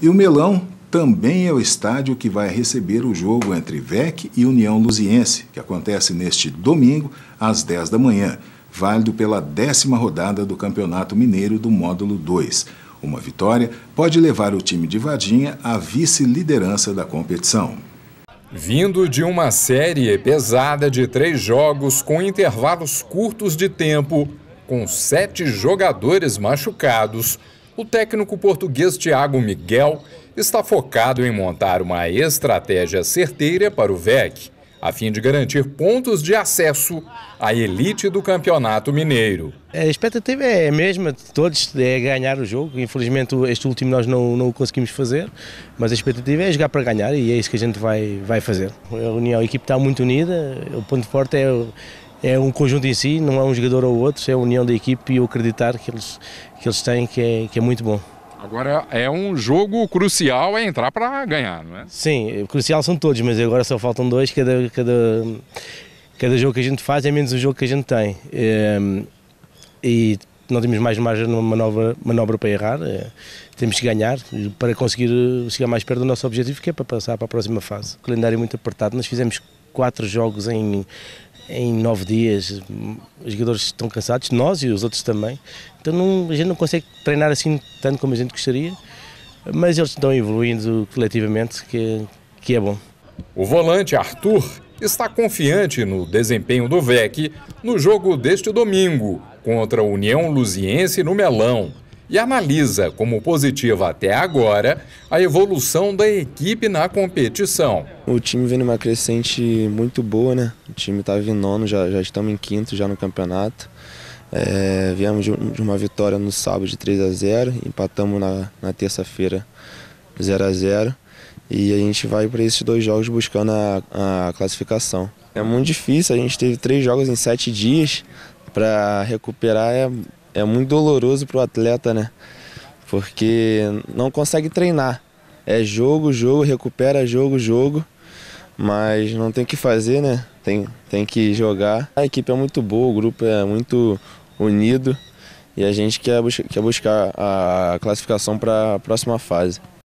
E o Melão também é o estádio que vai receber o jogo entre VEC e União Luziense, que acontece neste domingo às 10 da manhã, válido pela décima rodada do Campeonato Mineiro do Módulo 2. Uma vitória pode levar o time de Vadinha à vice-liderança da competição. Vindo de uma série pesada de três jogos com intervalos curtos de tempo, com sete jogadores machucados, o técnico português Thiago Miguel está focado em montar uma estratégia certeira para o VEC, a fim de garantir pontos de acesso à elite do Campeonato Mineiro. É, a expectativa é a mesma de todos, é ganhar o jogo. Infelizmente, este último nós não, não o conseguimos fazer, mas a expectativa é jogar para ganhar e é isso que a gente vai, vai fazer. A União, a equipe está muito unida, o ponto forte é é um conjunto em si, não é um jogador ou outro, é a união da equipe e o acreditar que eles, que eles têm, que é, que é muito bom. Agora é um jogo crucial é entrar para ganhar, não é? Sim, crucial são todos, mas agora só faltam dois. Cada, cada, cada jogo que a gente faz é menos um jogo que a gente tem. Ehm, e não temos mais margem numa manobra, manobra para errar. Eh, temos que ganhar para conseguir eh, chegar mais perto do nosso objetivo, que é para passar para a próxima fase. O calendário é muito apertado. Nós fizemos quatro jogos em em nove dias. Os jogadores estão cansados, nós e os outros também. Então não, a gente não consegue treinar assim tanto como a gente gostaria, mas eles estão evoluindo coletivamente, que, que é bom. O volante Arthur está confiante no desempenho do VEC no jogo deste domingo contra a União Lusiense no Melão e analisa como positiva até agora a evolução da equipe na competição. O time vem numa crescente muito boa, né? O time estava tá em nono, já, já estamos em quinto já no campeonato. É, viemos de uma vitória no sábado de 3 a 0, empatamos na, na terça-feira 0 a 0 e a gente vai para esses dois jogos buscando a, a classificação. É muito difícil, a gente teve três jogos em sete dias, para recuperar é é muito doloroso para o atleta, né? Porque não consegue treinar. É jogo, jogo, recupera jogo, jogo. Mas não tem o que fazer, né? Tem, tem que jogar. A equipe é muito boa, o grupo é muito unido e a gente quer, bus quer buscar a classificação para a próxima fase.